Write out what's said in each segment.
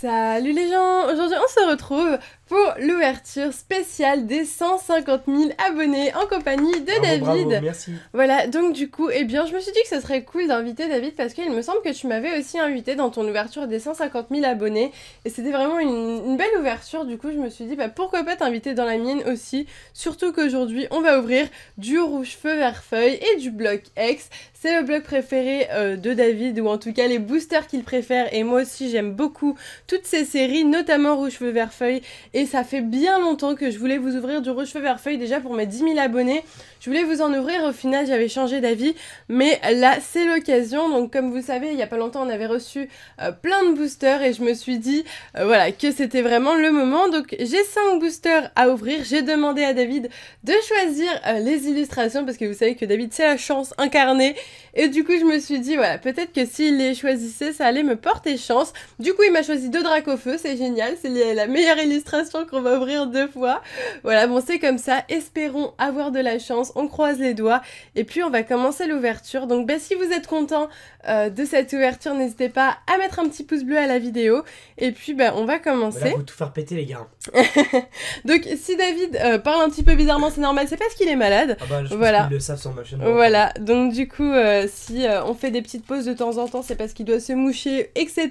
Salut les gens Aujourd'hui on se retrouve pour l'ouverture spéciale des 150 000 abonnés en compagnie de David. merci. Voilà, donc du coup, eh bien je me suis dit que ce serait cool d'inviter David parce qu'il me semble que tu m'avais aussi invité dans ton ouverture des 150 000 abonnés et c'était vraiment une, belle ouverture. Du coup, je me suis dit bah, pourquoi pas t'inviter dans la mienne aussi, surtout qu'aujourd'hui on va ouvrir du rouge feu vert feuille et du bloc X. C'est le blog préféré euh, de David, ou en tout cas les boosters qu'il préfère. Et moi aussi, j'aime beaucoup toutes ces séries, notamment Rouge cheveux Vert Feuille. Et ça fait bien longtemps que je voulais vous ouvrir du Rouge cheveux Vert Feuille, déjà pour mes 10 000 abonnés. Je voulais vous en ouvrir, au final, j'avais changé d'avis. Mais là, c'est l'occasion. Donc, comme vous savez, il n'y a pas longtemps, on avait reçu euh, plein de boosters. Et je me suis dit, euh, voilà, que c'était vraiment le moment. Donc, j'ai 5 boosters à ouvrir. J'ai demandé à David de choisir les illustrations, parce que vous savez que David, c'est la chance incarnée. Et du coup, je me suis dit, voilà, peut-être que s'il les choisissait, ça allait me porter chance. Du coup, il m'a choisi deux dracs au feu, c'est génial, c'est la meilleure illustration qu'on va ouvrir deux fois. Voilà, bon, c'est comme ça, espérons avoir de la chance, on croise les doigts, et puis on va commencer l'ouverture. Donc, ben, si vous êtes content euh, de cette ouverture. N'hésitez pas à mettre un petit pouce bleu à la vidéo. Et puis, ben, on va commencer. va vous tout faire péter, les gars. Donc, si David euh, parle un petit peu bizarrement, c'est normal. C'est parce qu'il est malade. Ah bah, voilà. Voilà. Donc, du coup, euh, si on fait des petites pauses de temps en temps, c'est parce qu'il doit se moucher, etc.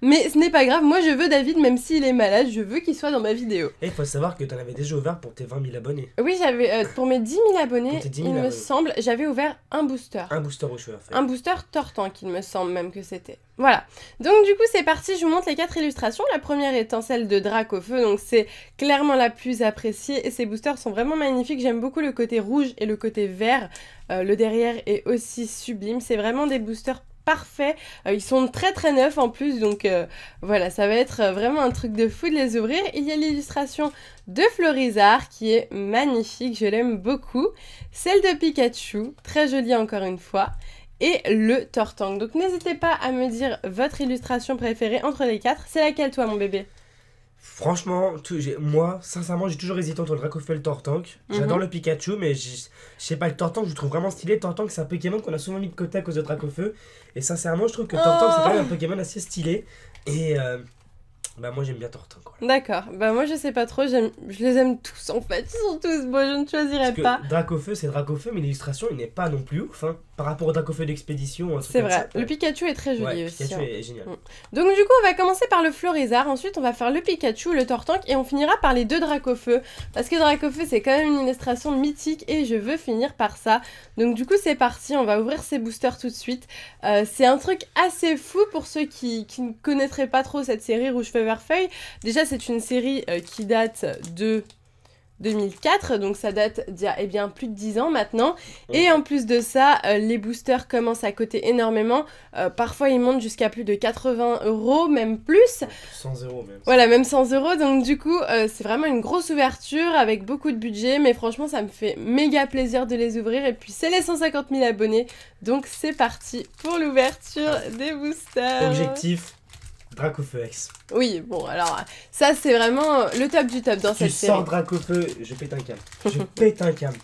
Mais ce n'est pas grave. Moi, je veux David, même s'il est malade, je veux qu'il soit dans ma vidéo. Et il faut savoir que tu en avais déjà ouvert pour tes 20 000 abonnés. Oui, j'avais pour mes 10 000 abonnés, il me semble, j'avais ouvert un booster. Un booster au cheveux, En Un booster torse qu'il me semble même que c'était. Voilà. Donc du coup c'est parti, je vous montre les quatre illustrations. La première étant celle de Drac au feu, donc c'est clairement la plus appréciée et ces boosters sont vraiment magnifiques. J'aime beaucoup le côté rouge et le côté vert. Euh, le derrière est aussi sublime. C'est vraiment des boosters parfaits. Euh, ils sont très très neufs en plus, donc euh, voilà, ça va être vraiment un truc de fou de les ouvrir. Il y a l'illustration de Florizard qui est magnifique, je l'aime beaucoup. Celle de Pikachu, très jolie encore une fois et le Tortank, Donc n'hésitez pas à me dire votre illustration préférée entre les quatre. C'est laquelle toi mon bébé Franchement, moi, sincèrement, j'ai toujours hésité entre le Dracofeu et le Tortank. J'adore mhm. le Pikachu, mais je sais pas, le Tortank, je trouve vraiment stylé. Tortank, c'est un Pokémon qu'on a souvent mis de côté à cause de Dracofeu. Et sincèrement, je trouve que Tortank, c'est quand même un oh. Pokémon assez stylé. Et euh, bah, moi, j'aime bien Tortank. D'accord, bah, moi, je sais pas trop, je les aime tous en fait. Ils sont tous beaux, je ne choisirais pas. Dracofeu, c'est Dracofeu, mais l'illustration, il n'est pas non plus ouf. Hein par rapport au Dracofeu d'expédition. C'est vrai. Le Pikachu est très joli ouais, Pikachu hein. est génial. Mm. Donc du coup, on va commencer par le Florizard, ensuite on va faire le Pikachu, le Tortank et on finira par les deux Dracofeu, parce que Dracofeu c'est quand même une illustration mythique et je veux finir par ça. Donc du coup, c'est parti, on va ouvrir ces boosters tout de suite. Euh, c'est un truc assez fou pour ceux qui, ne connaîtraient pas trop cette série Rouge Feu Feuille. Déjà, c'est une série euh, qui date de 2004, donc ça date d'il y a eh bien, plus de 10 ans maintenant. Et en plus de ça, euh, les boosters commencent à coter énormément. Euh, parfois, ils montent jusqu'à plus de 80 euros, même plus. 100 euros même. Voilà, même 100 euros. Donc du coup, euh, c'est vraiment une grosse ouverture avec beaucoup de budget. Mais franchement, ça me fait méga plaisir de les ouvrir. Et puis, c'est les 150 000 abonnés. Donc c'est parti pour l'ouverture ah. des boosters. Objectif Dracofeu-X. Oui, bon, alors ça, c'est vraiment le top du top dans cette série. Tu sors Dracofeu, je pète un câble. Je pète un câble.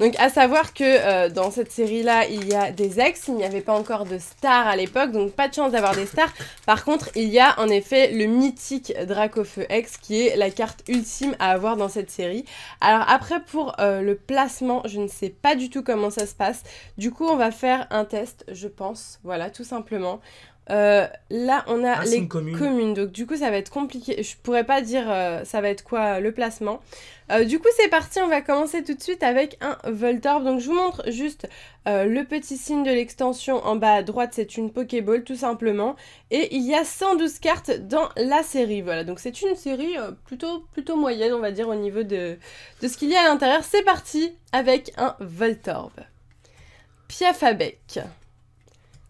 Donc, à savoir que euh, dans cette série-là, il y a des ex, il n'y avait pas encore de stars à l'époque, donc pas de chance d'avoir des stars. Par contre, il y a en effet le mythique Dracofeu ex, qui est la carte ultime à avoir dans cette série. Alors après, pour euh, le placement, je ne sais pas du tout comment ça se passe. Du coup, on va faire un test, je pense. Voilà, tout simplement. Euh, là, on a les communes. Donc, du coup, ça va être compliqué. Je pourrais pas dire euh, ça va être quoi euh, le placement. du coup, c'est parti. On va commencer tout de suite avec un Voltorb. Donc, je vous montre juste le petit signe de l'extension en bas à droite. C'est une Pokéball, tout simplement. Et il y a 112 cartes dans la série. Voilà. Donc, c'est une série plutôt, plutôt moyenne, on va dire, au niveau de, ce qu'il y a à l'intérieur. C'est parti avec un Voltorb. Piafabek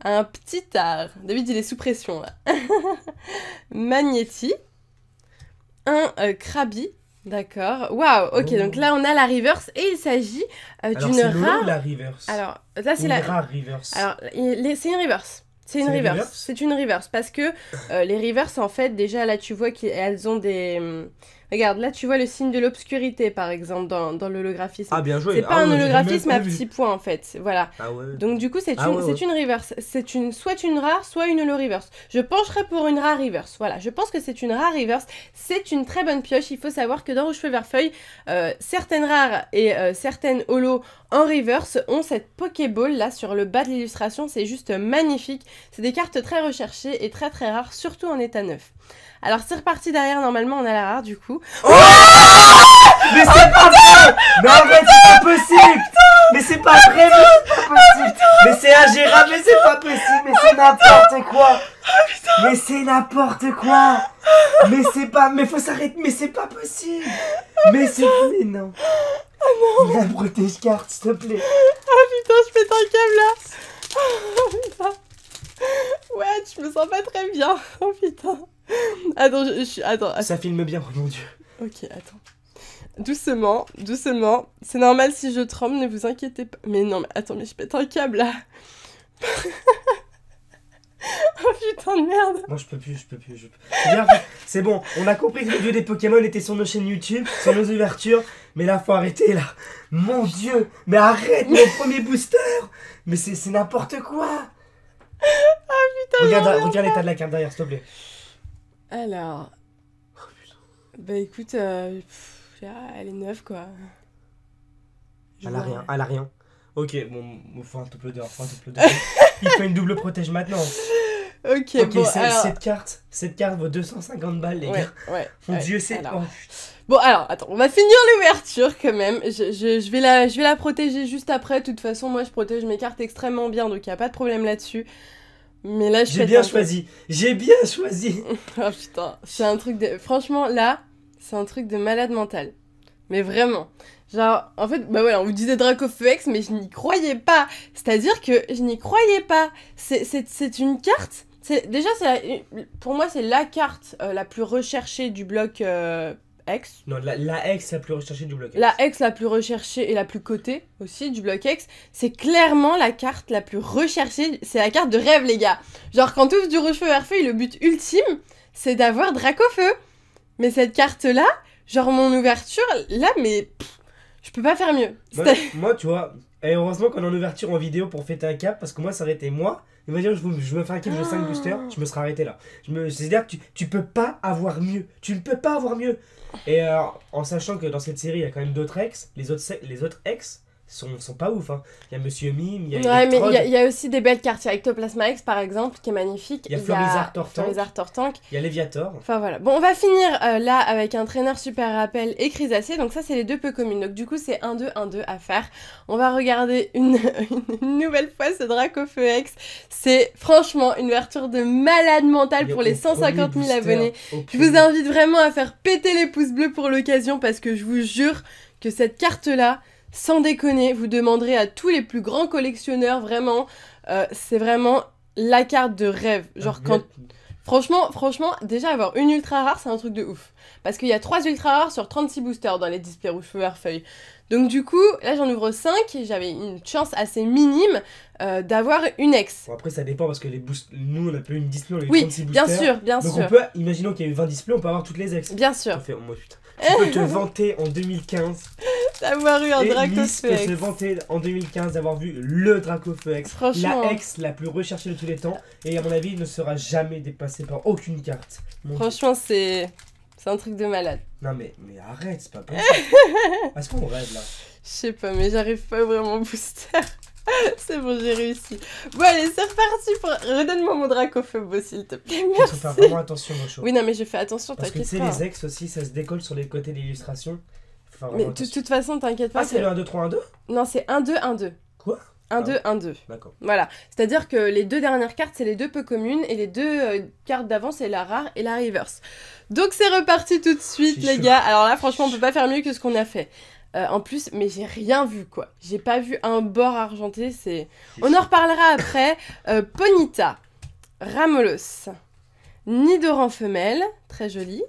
un petit art. David, il est sous pression là. Magnéti. Un euh, D'accord. Waouh. Ok, oh. donc là, on a la reverse et il s'agit euh, d'une rare. reverse Alors, là, c'est la. Rare reverse. Alors, c'est une reverse. C'est une reverse. C'est une reverse parce que euh, les revers, en fait, déjà là, tu vois qu'elles ont des Regarde, là tu vois le signe de l'obscurité par exemple dans, dans l'holographisme. Ah bien joué. C'est pas ah, un holographisme à petit point en fait. Voilà. Ah, Donc du coup c'est ah, une, reverse. C'est une, soit une rare, soit une holo reverse. Je pencherai pour une rare reverse. Voilà, je pense que c'est une rare reverse. C'est une très bonne pioche. Il faut savoir que dans Rouge Feu Feuille, euh, certaines rares et euh, certaines holo en reverse ont cette Pokéball là sur le bas de l'illustration. C'est juste magnifique. C'est des cartes très recherchées et très très rares, surtout en état neuf. Alors c'est reparti derrière, normalement on a la rare du coup. mais c'est pas vrai Mais c'est pas oh, possible Mais c'est pas vrai, mais c'est pas possible Mais c'est ingérable, mais c'est pas possible Mais c'est oh, n'importe quoi oh, Mais c'est n'importe quoi Mais c'est pas... Mais faut s'arrêter, mais c'est pas possible Mais c'est... Mais non Oh non La protège carte, s'il te plaît Oh putain, je mets un câble là Oh putain Ouais, je me sens pas très bien Oh putain attends, je, suis... attends, attends. Ça filme bien, mon dieu. Ok, attends. Doucement, doucement. C'est normal si je tremble, ne vous inquiétez pas. Mais non, mais attends, mais je pète un câble là. oh putain de merde. Moi, je peux plus, je peux plus. Je peux... c'est bon, on a compris que le dieu des Pokémon était sur nos chaînes YouTube, sur nos ouvertures. Mais là, faut arrêter là. Mon dieu, mais arrête mon premier booster. Mais c'est n'importe quoi. Ah oh, putain. Regarde, regarde l'état de la carte derrière, s'il te plaît. Alors. Oh Bah écoute, euh, elle est neuve quoi. elle a rien, elle a rien. Ok, bon, faut un double d'or, faut un double d'or. Il faut une double protège maintenant. Ok, Ok, cette carte, cette carte vaut 250 balles, les gars. ouais. Mon dieu, c'est. Oh, bon, alors, attends, on va finir l'ouverture quand même. Je, vais la, je vais la protéger juste après. De toute façon, moi, je protège mes cartes extrêmement bien, donc il n'y a pas de problème là-dessus là, J'ai bien choisi. J'ai bien choisi. oh putain, c'est un truc de. Franchement, là, c'est un truc de malade mental. Mais vraiment. Genre, en fait, bah voilà, on vous disait X, mais je n'y croyais pas. C'est-à-dire que je n'y croyais pas. C'est une carte. Déjà, pour moi, c'est la carte euh, la plus recherchée du bloc euh, non, la, ex la plus recherchée du bloc La ex la plus recherchée et la plus cotée aussi du bloc X. C'est clairement la carte la plus recherchée. C'est la carte de rêve, les gars. Genre, quand ouvres du rouge feu vert feu le but ultime, c'est d'avoir feu Mais cette carte-là, genre mon ouverture, là, mais je peux pas faire mieux. Moi, tu vois, et heureusement qu'on a en ouverture en vidéo pour fêter un cap, parce que moi, ça aurait été moi. Il je, je, me faire un cap de 5 ah. boosters, je me serais arrêté là. C'est-à-dire que tu, tu peux pas avoir mieux. Tu ne peux pas avoir mieux. Et euh, en sachant que dans cette série, il y a quand même d'autres ex, les autres, les autres ex, sont, sont pas ouf. Hein. Il y a Monsieur Mime, il y a. Ouais, mais il y, a aussi des belles cartes. Il y a Ectoplasma X par exemple, qui est magnifique. Il y a Florizard Tortank. Il y a Léviator. Enfin voilà. Bon, on va finir euh, là avec un traîneur super rappel et Chrysacé. Donc ça, c'est les deux peu communes. Donc du coup, c'est 1-2, 1-2 à faire. On va regarder une, nouvelle fois ce Dracofeu C'est franchement une ouverture de malade mentale pour les 150 000 abonnés. Je vous invite vraiment à faire péter les pouces bleus pour l'occasion parce que je vous jure que cette carte-là, sans déconner, vous demanderez à tous les plus grands collectionneurs, vraiment, euh, c'est vraiment la carte de rêve. Genre ah, quand... Franchement, franchement, déjà avoir une ultra rare, c'est un truc de ouf. Parce qu'il y a 3 ultra rares sur 36 boosters dans les displays rouge feuille. Donc du coup, là j'en ouvre 5 et j'avais une chance assez minime euh, d'avoir une ex. après ça dépend parce que les boosts nous on a plus une display, on a oui, boosters. bien sûr, bien sûr. Donc on peut, imaginons qu'il y a eu 20 displays, on peut avoir toutes les ex. Bien sûr. On fait, moi, putain. Tu peux te vanter en 2015 avoir eu un Dracofeu se vantait en 2015 d'avoir vu le Dracofeu Franchement. la ex la plus recherchée de tous les temps, et à mon avis, il ne sera jamais dépassé par aucune carte. Franchement, c'est. C'est un truc de malade. Non mais, mais arrête, c'est pas possible. Est-ce qu'on rêve là Je sais pas, mais j'arrive pas vraiment ouvrir booster. c'est bon, j'ai réussi. Bon, allez, c'est reparti. Pour... Redonne-moi mon Dracofeu au s'il te plaît. Merci. Il faut faire vraiment attention, mon chou. Oui, non, mais j'ai fait attention, Parce que tu sais, les ex aussi, ça se décolle sur les côtés d'illustration. l'illustration. Mais de toute façon, t'inquiète pas. Ah, c'est le 1, 2, 3, 1, 2 Non, c'est 1-2-1-2. Quoi 1-2, 1-2. D'accord. Voilà. C'est-à-dire que les deux dernières cartes, c'est les deux peu communes et les deux euh, cartes d'avant, c'est la rare et la reverse. Donc c'est reparti tout de suite, les gars. Alors là, franchement, on peut pas faire mieux que ce qu'on a fait. Euh, en plus, mais j'ai rien vu quoi. J'ai pas vu un bord argenté. C'est. On en reparlera après. Euh, Ponita, Ramolos, Nidoran femelle, très jolie.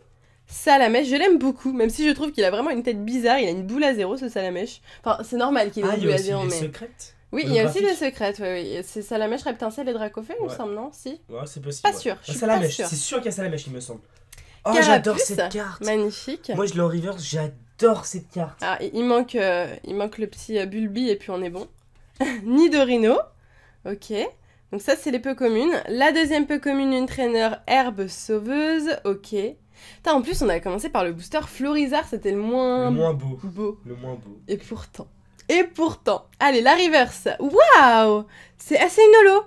Salamèche, je l'aime beaucoup, même si je trouve qu'il a vraiment une tête bizarre, il a une boule à zéro ce Salamèche. Enfin, c'est normal qu'il ait une ah, boule à zéro, mais. oui, euh, il y a aussi des secrètes, oui, C'est Salamèche, Reptincelle et dracofé il me semble, non Si Ouais, c'est possible. Pas sûr. Ah, Salamèche, c'est sûr qu'il y a Salamèche, il me semble. Oh, j'adore cette carte Magnifique Moi, je l'ai en reverse, j'adore cette carte ah, il, manque, euh, il manque le petit Bulby euh, Bulbi et puis on est bon. Ni de ok. Donc ça, c'est les peu communes. La deuxième peu commune, une traîneur herbe sauveuse, ok en plus, on a commencé par le booster Florizard, c'était le moins... beau. Le moins beau. Et pourtant. Et pourtant. Allez, la reverse. Waouh C'est assez ah, nolo.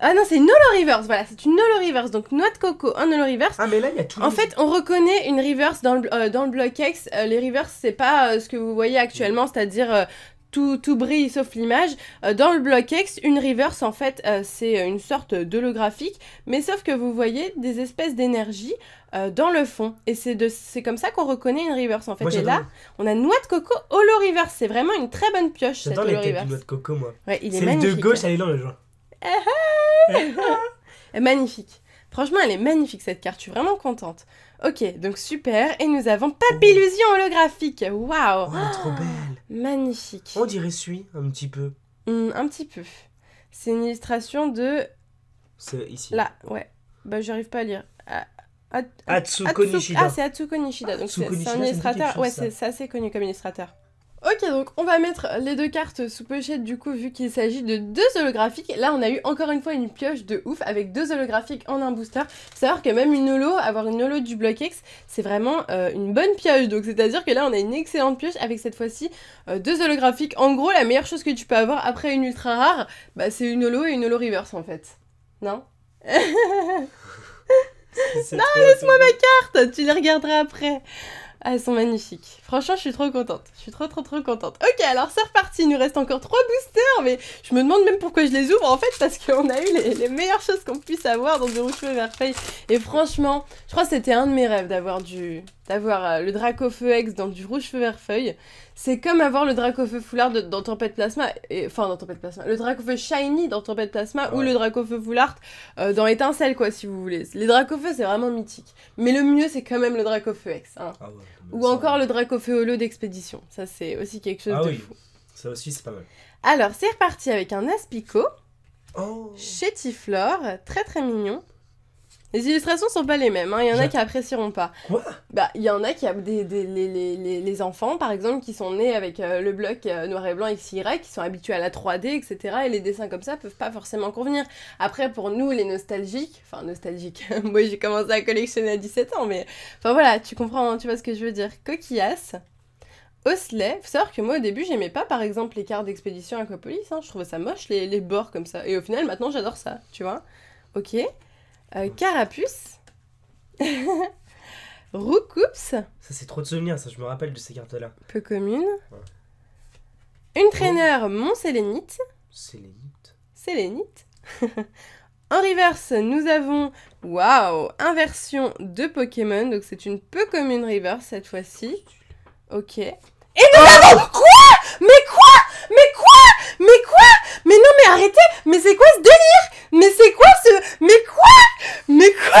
Ah non, c'est une Nolo Reverse, voilà, c'est une Nolo Reverse, donc noix de coco, un holo Reverse. Ah mais là, il y a tout. En fait, on reconnaît une reverse dans le, euh, bloc X. Euh, les reverses, c'est pas euh, ce que vous voyez actuellement, c'est-à-dire tout, tout brille sauf l'image. Euh, dans le bloc X, une reverse, en fait, euh, c'est une sorte d'holographique, mais sauf que vous voyez des espèces d'énergie euh, dans le fond. Et c'est comme ça qu'on reconnaît une reverse, en fait. Et là, on a Noix de Coco Holo Reverse. C'est vraiment une très bonne pioche, cette Holo Reverse. J'adore Noix de Coco, moi. C'est il de gauche, elle est dans le joint. Eh, eh, eh, magnifique. Franchement, elle est magnifique cette carte, je suis vraiment contente. Ok, donc super. Et nous avons Papillusion oh. holographique. Waouh wow. Trop belle Magnifique. On dirait Sui, un petit peu. Hmm, un petit peu. C'est une illustration de... C'est ici. Là, ouais. Bah j'arrive pas à lire. Ah, ah, Atsuko Nishida. Ah, c'est Atsuko Nishida. Donc c'est un illustrateur. Ouais, c'est assez connu comme illustrateur. Ok, donc on va mettre les deux cartes sous pochette du coup, vu qu'il s'agit de deux holographiques. Là, on a eu encore une fois une pioche de ouf avec deux holographiques en un booster. Faut savoir que même une holo, avoir une holo du bloc X, c'est vraiment euh, une bonne pioche. Donc, c'est-à-dire que là, on a une excellente pioche avec cette fois-ci euh, deux holographiques. En gros, la meilleure chose que tu peux avoir après une ultra rare, bah, c'est une holo et une holo reverse en fait. Non Non, laisse-moi ma carte Tu les regarderas après ah, elles sont magnifiques. Franchement, je suis trop contente. Je suis trop, trop, trop contente. Ok, alors c'est reparti. Il nous reste encore trois boosters, mais je me demande même pourquoi je les ouvre en fait, parce qu'on a eu les, meilleures choses qu'on puisse avoir dans du Rouge feu feuille. Et franchement, je crois que c'était un de mes rêves d'avoir du, d'avoir euh, le Draco Feuex dans du rouge feu vert feuille. C'est comme avoir le Dracofeu foulard dans Tempête Plasma, enfin dans Tempête Plasma, le Dracofeu shiny dans Tempête Plasma ou le Dracofeu foulard euh, dans Étincelle, quoi, si vous voulez. Les Dracofeux, c'est vraiment mythique. Mais le mieux, c'est quand même le Dracofeu X. Hein. Ah ou encore le Dracofeu Holo d'Expédition. Ça, c'est aussi quelque chose ah de oui. Ça aussi, c'est pas mal. Alors, c'est reparti avec un Aspico. Oh. Chez très très mignon. Les illustrations sont pas les mêmes. Hein. Il y en a qui apprécieront pas. Bah, il y en a qui a des, des les, enfants, par exemple, qui sont nés avec euh, le bloc euh, noir et blanc XY, qui sont habitués à la 3D, etc. Et les dessins comme ça peuvent pas forcément convenir. Après, pour nous, les nostalgiques, enfin nostalgiques. Moi, j'ai commencé à collectionner à 17 ans, mais enfin voilà, tu comprends, hein, tu vois ce que je veux dire. Coquillas. Oslet, faut savoir que moi au début j'aimais pas par exemple les cartes d'expédition Aquapolis, hein. je trouvais ça moche les, les bords comme ça. Et au final maintenant j'adore ça, tu vois. Ok. Euh, Carapuce, Roucoups. Ça, c'est trop de souvenirs, ça, je me rappelle de ces cartes-là. Peu commune. Une traîneur, mon Sélénite. Sélénite. Sélénite. en reverse, nous avons, waouh, inversion de Pokémon. Donc, c'est une peu commune reverse cette fois-ci. Ok. Et nous ah avons quoi Mais quoi Mais quoi Mais quoi mais non, mais arrêtez, mais c'est quoi ce délire Mais c'est quoi ce... Mais quoi Mais quoi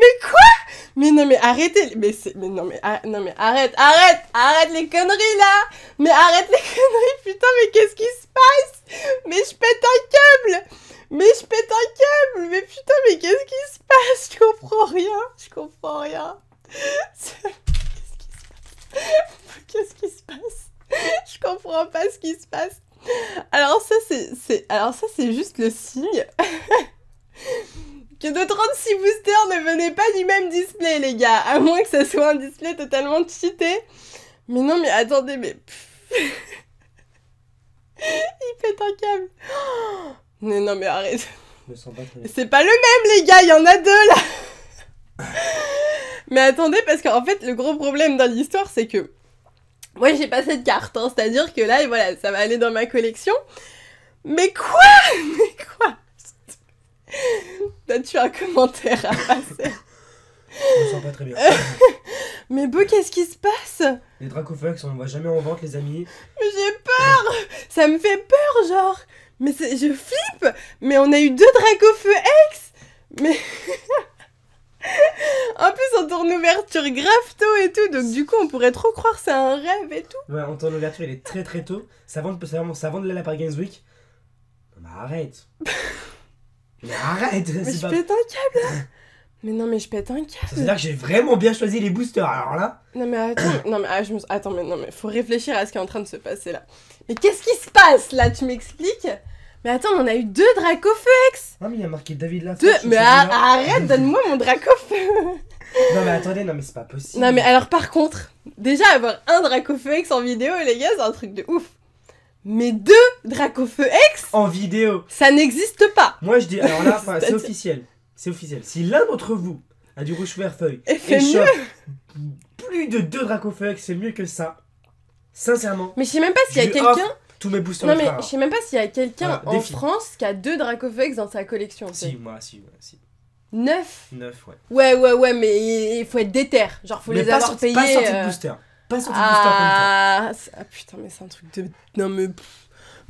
Mais quoi Mais non, mais arrêtez, mais, mais non, mais, non, mais arrête, arrête, arrête les conneries là Mais arrête les conneries, putain, mais qu'est-ce qui se passe Mais je pète un câble mais je pète un câble Mais putain, mais qu'est-ce qui se passe Je comprends rien, je comprends rien. Qu'est-ce qui se passe Qu'est-ce qui se passe Je comprends pas ce qui se passe. Alors ça, c'est, alors ça, c'est juste le signe que de 36 boosters ne venaient pas du même display, les gars. À moins que ça soit un display totalement cheaté. Mais non, mais attendez, mais... Il pète un câble. mais non, mais arrête. C'est pas le même, les gars, il y en a deux, là. mais attendez, parce qu'en fait, le gros problème dans l'histoire, c'est que moi, j'ai pas cette carte, hein. c'est-à-dire que là, voilà, ça va aller dans ma collection. Mais quoi Mais quoi T'as tu un commentaire à passer Je me sens pas très bien. mais Beau, qu'est-ce qui se passe Les Dracoflex, on ne voit jamais en vente, les amis. Mais j'ai peur Ça me fait peur, genre Mais je flippe Mais on a eu deux ex Mais... en plus, on tourne ouverture grave tôt et tout, donc du coup, on pourrait trop croire que c'est un rêve et tout. Ouais, on tourne l'ouverture, il est très très tôt. Ça vend, ça vend, ça vend de la par Games mais arrête. mais arrête. Mais je pète un câble hein. Mais non, mais je pète un câble. C'est-à-dire que j'ai vraiment bien choisi les boosters, alors là. Non, mais attends, non, mais, ah, je attends, mais non, mais faut réfléchir à ce qui est en train de se passer là. Mais qu'est-ce qui se passe là Tu m'expliques mais attends, on a eu deux Dracofex Non ah, mais il y a marqué David là. Deux... Mais arrête, donne-moi mon Dracofeux Non, mais attendez, non, mais c'est pas possible. Non, mais alors par contre, déjà avoir un Dracofex en vidéo, les gars, c'est un truc de ouf. Mais deux Dracofeux ex En vidéo Ça n'existe pas Moi je dis, alors là, c'est officiel. C'est officiel. Si l'un d'entre vous a du rouge vert feuille et, plus de deux Dracofeux c'est mieux que ça. Sincèrement. Mais je sais même pas s'il y a quelqu'un tous mes boosters. Non, mais je sais même pas s'il y a quelqu'un en France qui a deux Dracofex dans sa collection. Si, moi, si, moi si. 9 9, ouais. Ouais, ouais, ouais, mais il faut être déter. Genre, faut les avoir payés. Euh. Pas sorti de ah, booster. Pas sorti de booster comme toi. Ah, putain, mais c'est un truc de. Non, mais.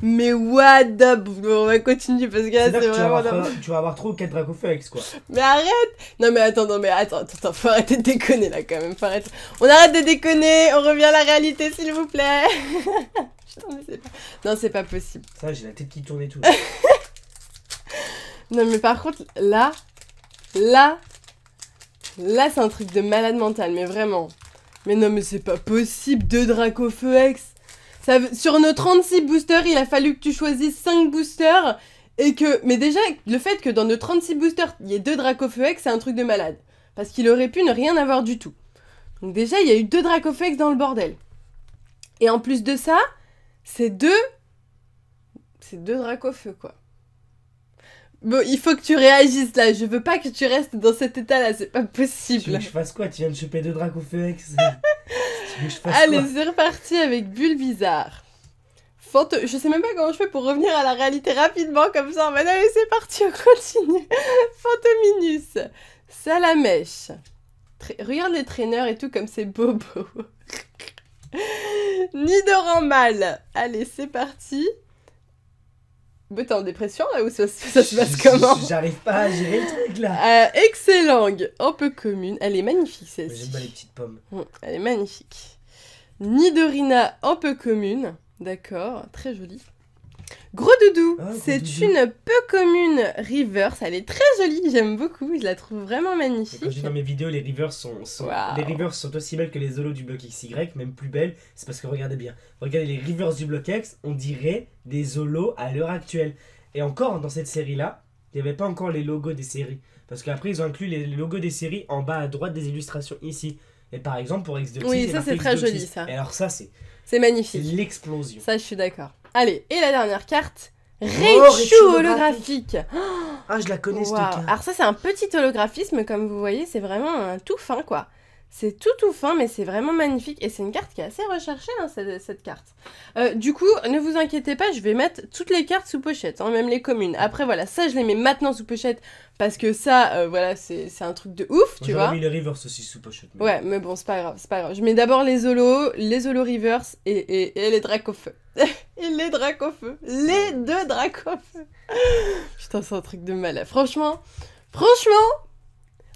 Mais what up On va continuer parce que là, c'est vraiment... Tu vas, avoir, trop 4 Dracofex, quoi. Mais arrête Non, mais attends, non, mais attends, attends, faut arrêter de déconner, là, quand même. On arrête de déconner, on revient à la réalité, s'il vous plaît Non, c'est pas possible. Ça, j'ai la tête qui tourne et tout. non, mais par contre, là, là, là, c'est un truc de malade mental, mais vraiment. Mais non, mais c'est pas possible, deux Draco Ça, sur nos 36 boosters, il a fallu que tu choisisses 5 boosters. Et que. Mais déjà, le fait que dans nos 36 boosters, il y ait deux Dracofeuex, c'est un truc de malade. Parce qu'il aurait pu ne rien avoir du tout. Donc déjà, il y a eu deux Dracofeuex dans le bordel. Et en plus de ça, c'est deux. C'est deux dracs au feu, quoi. Bon, il faut que tu réagisses là. Je veux pas que tu restes dans cet état là. C'est pas possible. Tu veux que je fasse quoi Tu viens de choper deux dracs au feu tu veux que je fasse Allez, c'est reparti avec Bulle Bizarre. je sais même pas comment je fais pour revenir à la réalité rapidement comme ça. Mais allez, c'est parti, on continue. Fantominus. Salamèche. regarde les traîneurs et tout comme c'est bobo. Nidoran mal. Allez, c'est parti. Mais t'es en dépression là ou ça, se passe comment J'arrive pas à gérer le truc là. Euh, excellent, un peu commune. Elle est magnifique celle-ci. J'aime pas les petites pommes. Hum, elle est magnifique. Nidorina un peu commune, d'accord, très jolie. Gros Doudou, ah, c'est une peu commune river. Elle est très jolie, j'aime beaucoup, je la trouve vraiment magnifique. Quand dans mes vidéos, les rivers sont, rivers sont aussi belles que les zolos du bloc XY, même plus belles. C'est parce que regardez bien, regardez les rivers du bloc X, on dirait des zolos à l'heure actuelle. Et encore dans cette série-là, il n'y avait pas encore les logos des séries. Parce qu'après, ils ont inclus les logos des séries en bas à droite des illustrations ici. Et par exemple, pour X 2 Oui, ça c'est très joli ça. Et alors ça, c'est. C'est magnifique. L'explosion. Ça, je suis d'accord. Allez, et la dernière carte. Oh, Reichu holographique. Ah, je la connais wow. cette Alors ça, c'est un petit holographisme, comme vous voyez, c'est vraiment un tout fin, quoi. C'est tout tout fin, mais c'est vraiment magnifique. Et c'est une carte qui est assez recherchée, hein, cette, carte. Euh, du coup, ne vous inquiétez pas, je vais mettre toutes les cartes sous pochette, hein, même les communes. Après, voilà, ça, je les mets maintenant sous pochette, parce que ça, euh, voilà, c'est un truc de ouf, tu vois. mis les reverse aussi sous pochette. Ouais, mais bon, c'est pas grave, c'est pas grave. Je mets d'abord les holos, les holo rivers et, les dracs au feu. et les dracs au feu. Les deux dracs au feu. Putain, c'est un truc de malade. Franchement, franchement,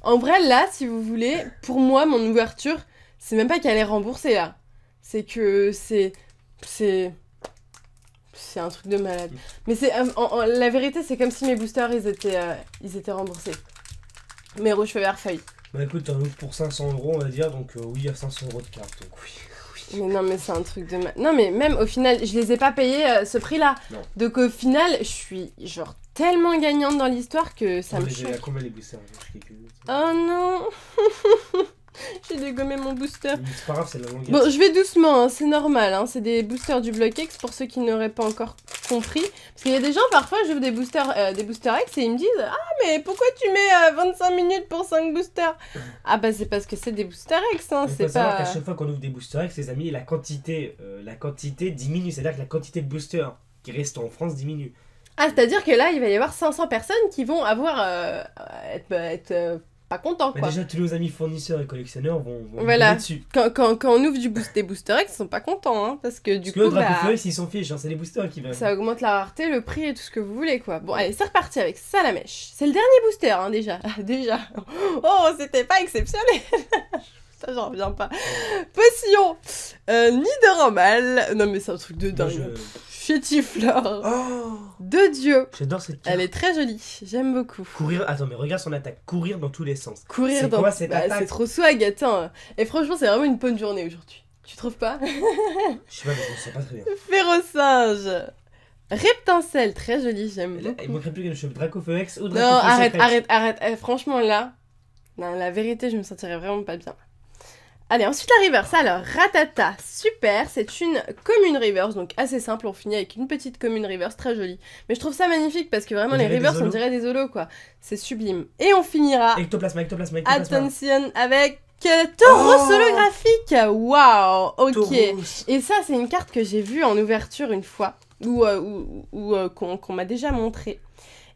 en vrai, là, si vous voulez, pour moi, mon ouverture, c'est même pas qu'elle est remboursée là. C'est que c'est. C'est. C'est un truc de malade. Mais c'est euh, la vérité, c'est comme si mes boosters, ils étaient, euh, ils étaient remboursés. Mes rouges, feuillards Bah écoute, t'en ouvres pour 500 euros, on va dire, donc euh, oui, il y a 500 euros de cartes donc oui. Mais non, mais c'est un truc de mal. Non, mais même au final, je les ai pas payés euh, ce prix-là. Donc au final, je suis genre tellement gagnante dans l'histoire que ça me choque. combien les boosters Oh non J'ai dégommé mon booster. C'est pas grave, c'est la longueur. Bon, je vais doucement, hein, c'est normal. Hein. c'est des boosters du Block X pour ceux qui n'auraient pas encore compris. Parce qu'il y a des gens, parfois, je veux des boosters, euh, des boosters X et ils me disent Ah, mais pourquoi tu mets 25 euh, minutes pour 5 boosters Ah, bah, c'est parce que c'est des boosters X, hein, c'est pas. qu'à euh, chaque fois qu'on ouvre des boosters X, les amis, la quantité, la quantité diminue. C'est-à-dire que la quantité de boosters qui restent en France diminue. Ah, c'est-à-dire que là, il va y avoir 500 personnes qui vont avoir. être content. Quoi. déjà, tous nos amis fournisseurs et collectionneurs vont, vont voilà. dessus. Quand, quand, on ouvre du booster des booster eggs, ils sont pas contents. Hein, parce que du coup. Bah, ils s'en fichent, hein, c'est les boosters qui viennent. Ça augmente la rareté, le prix et tout ce que vous voulez. quoi. Bon, allez, c'est reparti avec ça la mèche. C'est le dernier booster, hein, déjà. déjà. Oh, c'était pas exceptionnel. ça j'en reviens pas. Potion de euh, Nidoramal. Non mais c'est un truc de dingue. Futiflore oh de Dieu. J'adore cette carte. Elle est très jolie, j'aime beaucoup. Courir, attends, mais regarde son attaque, courir dans tous les sens. Courir dans. Quoi, cette bah, attaque C'est trop swag, attends. Et franchement, c'est vraiment une bonne journée aujourd'hui. Tu trouves pas Je sais pas, mais je me sens pas très bien. singe. Reptincelle, très jolie, j'aime beaucoup. Il manquerait plus que le je Dracofeuex ou Draco. Non, arrête, arrête, arrête. Eh, franchement, là, la vérité, je me sentirais vraiment pas bien. Allez, ensuite la reverse. Alors, Ratata, super, c'est une commune reverse, donc assez simple, on finit avec une petite commune reverse, très jolie. Mais je trouve ça magnifique parce que vraiment, les reverse, on dirait des holos, quoi. C'est sublime. Et on finira... Attention, avec euh, taureau oh Holographique. Waouh Ok. Et ça, c'est une carte que j'ai vue en ouverture une fois, ou, euh, euh, qu'on m'a déjà montrée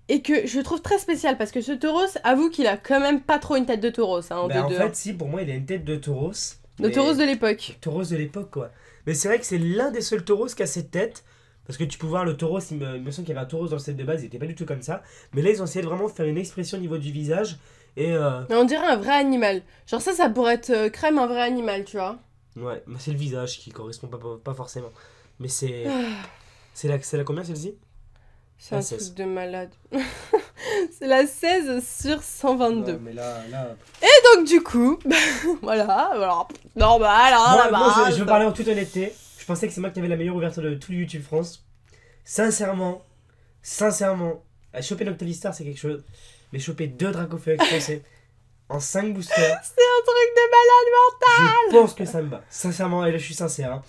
et que je trouve très spécial parce que ce taureau avoue qu'il a quand même pas trop une tête de taureau hein, bah, en, en fait, hein. si, pour moi, il a une tête de taureau. De tauros de l'époque. Tauros de l'époque, quoi. Mais c'est vrai que c'est l'un des seuls taureaux qui a cette tête. Parce que tu peux voir le taureau il me, semble qu'il y avait un tauros dans le set de base, il était pas du tout comme ça. Mais là, ils ont essayé de vraiment faire une expression au niveau du visage. Et euh, On dirait un vrai animal. Genre, ça, ça pourrait être euh, crème, un vrai animal, tu vois. Ouais, mais bah, c'est le visage qui correspond pas, pas, forcément. Mais c'est. Ah. c'est la, la combien celle-ci c'est un truc de malade. c'est la 16 sur 122. mais Et donc, du coup, bah, voilà, voilà normal, hein, je, veux parler en toute honnêteté. Je pensais que c'est moi qui avais la meilleure ouverture de tout YouTube France. Sincèrement, sincèrement, à choper Noctilistar, c'est quelque chose. Mais choper deux Dracofeu français en 5 boosters. C'est un truc de malade mental Je pense que ça me bat. Sincèrement, et je suis sincère. Hein.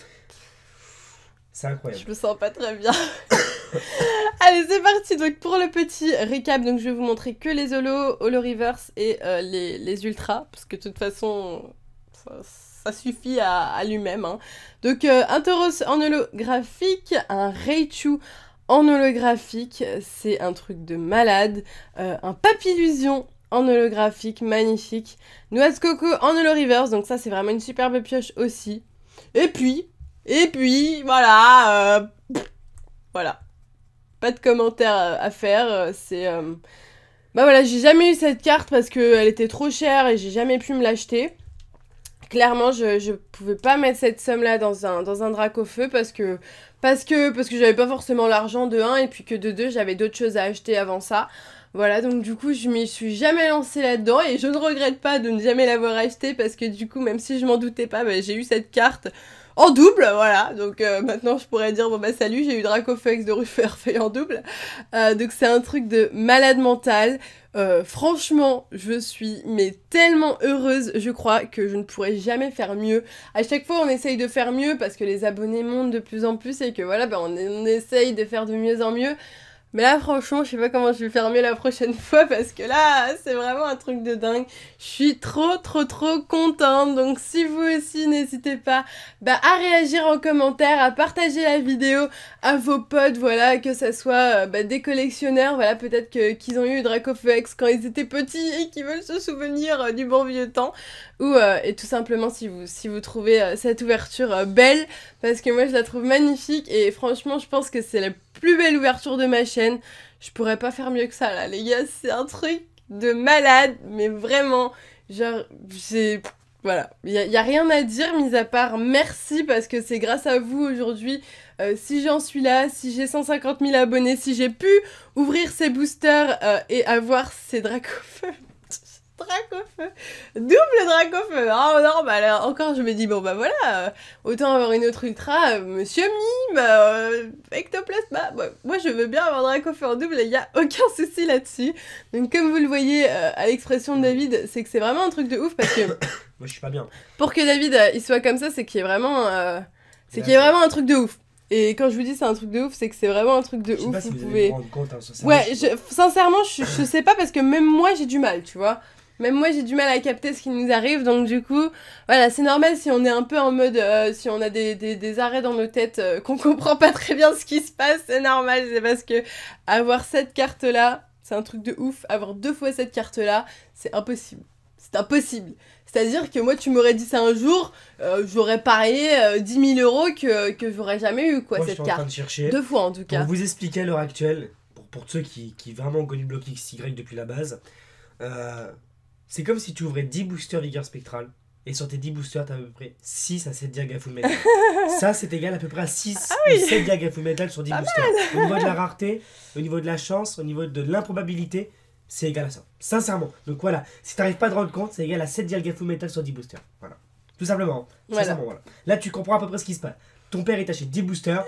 C'est incroyable. Je me sens pas très bien. Allez, c'est parti. Donc, pour le petit récap, donc, je vais vous montrer que les holos, holo reverse et euh, les, ultras, parce que de toute façon, ça, suffit à, lui-même. Hein. Donc, euh, un Tauros en holographique, un Raichu en holographique, c'est un truc de malade, euh, un Papillusion en holographique, magnifique, Noise Coco en holo reverse, donc ça, c'est vraiment une superbe pioche aussi. Et puis, et puis, voilà. Voilà pas de commentaires à, faire. Euh, c'est. Euh, bah voilà, j'ai jamais eu cette carte parce qu'elle était trop chère et j'ai jamais pu me l'acheter. Clairement, je, je pouvais pas mettre cette somme-là dans un, dans un drac au feu parce que, parce que, parce que j'avais pas forcément l'argent de 1 et puis que de 2, j'avais d'autres choses à acheter avant ça. Voilà, donc du coup, je m'y suis jamais lancée là-dedans et je ne regrette pas de ne jamais l'avoir acheté parce que du coup, même si je m'en doutais pas, bah, j'ai eu cette carte en double, voilà. Donc euh, maintenant, je pourrais dire, bon bah salut, j'ai eu Dracofex de Rufferfeuille en double. Euh, donc c'est un truc de malade mental. Euh, franchement, je suis mais tellement heureuse, je crois que je ne pourrais jamais faire mieux. À chaque fois, on essaye de faire mieux parce que les abonnés montent de plus en plus et que voilà, bah, on essaye de faire de mieux en mieux. Mais là, franchement, je sais pas comment je vais faire mieux la prochaine fois parce que là, c'est vraiment un truc de dingue. Je suis trop, trop, trop contente. Donc, si vous aussi, n'hésitez pas bah, à réagir en commentaire, à partager la vidéo à vos potes, voilà, que ce soit euh, bah, des collectionneurs, voilà, peut-être qu'ils ont eu Dracoflex quand ils étaient petits et qu'ils veulent se souvenir euh, du bon vieux temps. Ou, euh, et tout simplement, si vous, si vous trouvez cette ouverture belle, parce que moi, je la trouve magnifique et franchement, je pense que c'est la plus belle ouverture de ma chaîne. Je pourrais pas faire mieux que ça là, les gars. C'est un truc de malade, mais vraiment, genre, j'ai. Voilà, il a, rien à dire, mis à part merci, parce que c'est grâce à vous aujourd'hui. Euh, si j'en suis là, si j'ai 150 000 abonnés, si j'ai pu ouvrir ces boosters euh, et avoir ces dracophones. Dracofeu Double Dracofeu Ah non, bah là encore, je me dis, bon bah voilà, euh, autant avoir une autre ultra, euh, monsieur Mime, euh, Ectoplasma, moi je veux bien avoir Dracofeu en double, il n'y a aucun souci là-dessus. Donc comme vous le voyez à l'expression de David, c'est que c'est vraiment un truc de ouf parce que... moi je suis pas bien. Pour que David il soit comme ça, c'est qu'il est vraiment... c'est qu'il est vraiment un truc de ouf. Et quand je vous dis c'est un truc de ouf, c'est que c'est vraiment un truc de je sais ouf. Pas vous, pouvez. Hein, ouais, sincèrement, je, je sais pas parce que même moi j'ai du mal, tu vois. Même moi, j'ai du mal à capter ce qui nous arrive. Donc, du coup, voilà, c'est normal si on est un peu en mode. Euh, si on a des, des, des, arrêts dans nos têtes, euh, qu'on comprend pas très bien ce qui se passe, c'est normal. C'est parce que avoir cette carte-là, c'est un truc de ouf. Avoir deux fois cette carte-là, c'est impossible. C'est impossible. C'est-à-dire que moi, tu m'aurais dit ça un jour, euh, j'aurais parié 10 000 euros que, que j'aurais jamais eu, quoi, cette je suis carte. En train de chercher. Deux fois, en tout cas. Pour vous expliquer à l'heure actuelle, pour, pour ceux qui, qui vraiment ont connu XY depuis la base, euh, c'est comme si tu ouvrais 10 boosters Vigueur Spectrale. Et sur tes 10 boosters, t'as à peu près 6 à 7 diagas full metal. ça, c'est égal à peu près à 6 ah ou 7 full metal sur 10 boosters. Au niveau de la rareté, au niveau de la chance, au niveau de l'improbabilité, c'est égal à ça. Sincèrement. Donc voilà, si t'arrives pas à te rendre compte, c'est égal à 7 Dialga full metal sur 10 boosters. Voilà. Tout simplement. voilà. Là, tu comprends à peu près ce qui se passe. Ton père, est taché 10 boosters,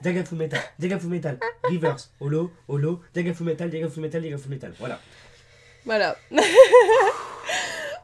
Dialga Full Metal, Dialga Full Metal, Metal, Reverse, Holo, Holo, Dialga Full Metal, Dialga Full Metal, Dialga Full Metal, voilà. Voilà.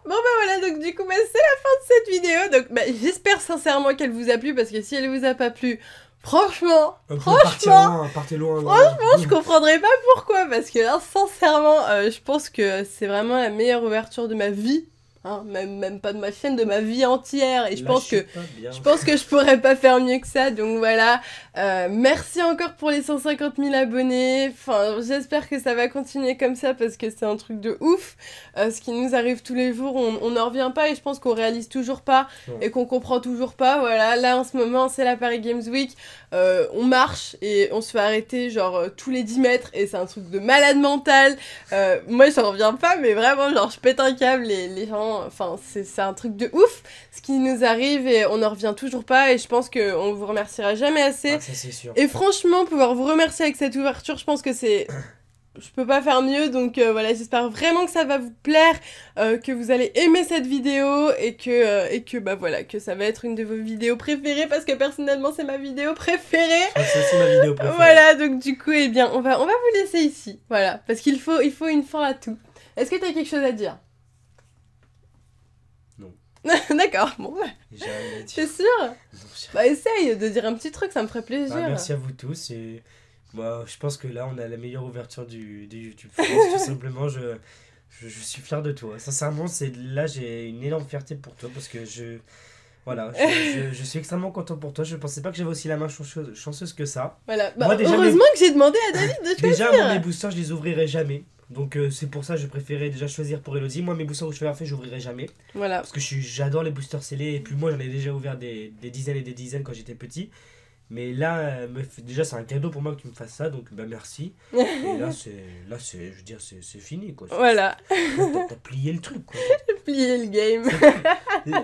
Bon ben voilà, donc du coup ben, c'est la fin de cette vidéo. Donc ben, j'espère sincèrement qu'elle vous a plu parce que si elle vous a pas plu, franchement, franchement, loin, je comprendrais pas pourquoi parce que là hein, sincèrement, euh, je pense que c'est vraiment la meilleure ouverture de ma vie Hein, même, même pas de ma chaîne, de ma vie entière. Et je pense que je pense que je pourrais pas faire mieux que ça. Donc voilà. Euh, merci encore pour les 150 000 abonnés. Enfin, j'espère que ça va continuer comme ça parce que c'est un truc de ouf. Euh, ce qui nous arrive tous les jours, on n'en revient pas et je pense qu'on réalise toujours pas et qu'on comprend toujours pas. Voilà. Là en ce moment, c'est la Paris Games Week. Euh, on marche et on se fait arrêter genre tous les 10 mètres et c'est un truc de malade mental. moi, j'en reviens pas, mais vraiment, genre, je pète un câble et les gens enfin, c'est un truc de ouf ce qui nous arrive et on n'en revient toujours pas. Et je pense qu'on vous remerciera jamais assez. Ah, et franchement, pouvoir vous remercier avec cette ouverture, je pense que c'est. je peux pas faire mieux donc euh, voilà j'espère vraiment que ça va vous plaire euh, que vous allez aimer cette vidéo et que euh, et que bah voilà que ça va être une de vos vidéos préférées parce que personnellement c'est ma vidéo préférée c'est ma vidéo préférée voilà donc du coup et eh bien on va on va vous laisser ici voilà parce qu'il faut il faut une fin à tout est-ce que tu as quelque chose à dire D'accord, bon bah. Jamais T'es sûr Bah essaye de dire un petit truc, ça me ferait bah, plaisir. merci à vous tous et moi bah, je pense que là on a la meilleure ouverture du, YouTube France. tout simplement, je, je, suis fier de toi. Sincèrement, c'est là j'ai une énorme fierté pour toi parce que je voilà, je, je, suis extrêmement content pour toi. Je pensais pas que j'avais aussi la main chanceuse, chanceuse que ça. Voilà, bah, heureusement que j'ai demandé à David de choisir. déjà, mon boosters je les ouvrirai jamais. Donc euh, c'est pour ça que je préférais déjà choisir pour Elodie. Moi, mes boosters que je fais je n'ouvrirai jamais. Voilà. Parce que j'adore les boosters scellés. Et puis moi, j'en ai déjà ouvert des, des, dizaines et des dizaines quand j'étais petit. Mais là, euh, déjà, c'est un cadeau pour moi que tu me fasses ça, donc bah, merci. Et là, là je veux dire, c'est, fini. Quoi. Voilà. T'as, plié le truc. Quoi. plié le game.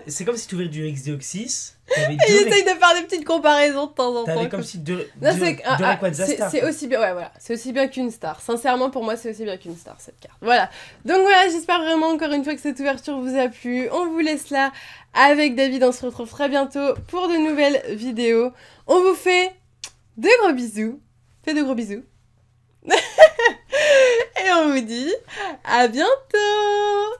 C'est, comme euh, si tu ouvrais du XDOX6. Il essaye de faire des petites comparaisons de temps en temps. T'avais comme si deux, c'est ah, aussi bien, ouais, voilà. C'est aussi bien qu'une star. Sincèrement, pour moi, c'est aussi bien qu'une star cette carte. Voilà. Donc voilà, j'espère vraiment encore une fois que cette ouverture vous a plu. On vous laisse là avec David. On se retrouve très bientôt pour de nouvelles vidéos. On vous fait de gros bisous. fait de gros bisous. Et on vous dit à bientôt